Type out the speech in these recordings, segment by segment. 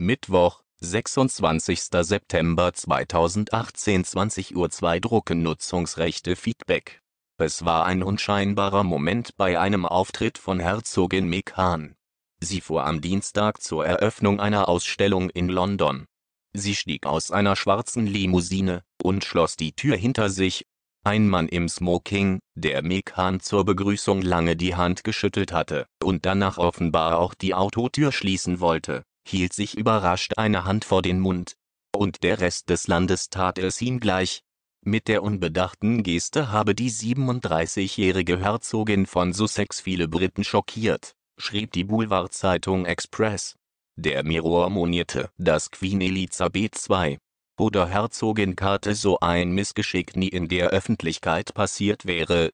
Mittwoch, 26. September 2018 20 Uhr 2 Drucken Nutzungsrechte Feedback es war ein unscheinbarer Moment bei einem Auftritt von Herzogin Meg Hahn. Sie fuhr am Dienstag zur Eröffnung einer Ausstellung in London. Sie stieg aus einer schwarzen Limousine und schloss die Tür hinter sich. Ein Mann im Smoking, der Meg Hahn zur Begrüßung lange die Hand geschüttelt hatte und danach offenbar auch die Autotür schließen wollte, hielt sich überrascht eine Hand vor den Mund. Und der Rest des Landes tat es ihm gleich. Mit der unbedachten Geste habe die 37-jährige Herzogin von Sussex viele Briten schockiert, schrieb die Boulevardzeitung Express. Der Mirror monierte, dass Queen Elizabeth II oder Herzogin Karte so ein Missgeschick nie in der Öffentlichkeit passiert wäre.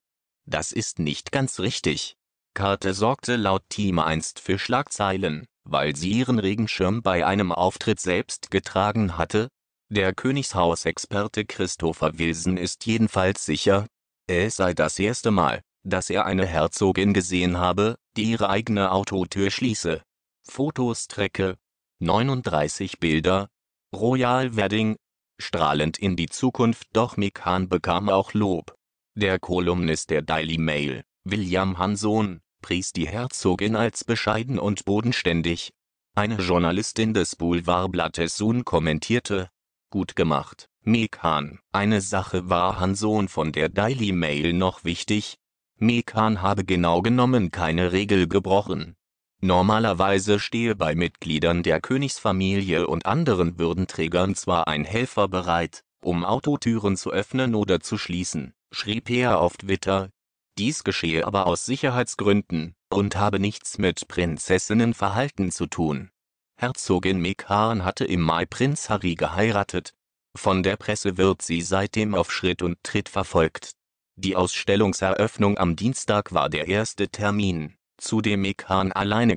Das ist nicht ganz richtig. Karte sorgte laut Team einst für Schlagzeilen, weil sie ihren Regenschirm bei einem Auftritt selbst getragen hatte? Der Königshausexperte Christopher Wilson ist jedenfalls sicher, es sei das erste Mal, dass er eine Herzogin gesehen habe, die ihre eigene Autotür schließe. Fotostrecke 39 Bilder Royal Wedding strahlend in die Zukunft doch Mikan bekam auch Lob. Der Kolumnist der Daily Mail, William Hanson, pries die Herzogin als bescheiden und bodenständig. Eine Journalistin des Boulevardblattes Sun kommentierte, gut gemacht, Mekan. Eine Sache war Hanson von der Daily Mail noch wichtig. Mekan habe genau genommen keine Regel gebrochen. Normalerweise stehe bei Mitgliedern der Königsfamilie und anderen Würdenträgern zwar ein Helfer bereit, um Autotüren zu öffnen oder zu schließen, schrieb er auf Twitter, dies geschehe aber aus Sicherheitsgründen und habe nichts mit Prinzessinnenverhalten zu tun. Herzogin Mekhan hatte im Mai Prinz Harry geheiratet. Von der Presse wird sie seitdem auf Schritt und Tritt verfolgt. Die Ausstellungseröffnung am Dienstag war der erste Termin, zu dem Mekhan alleine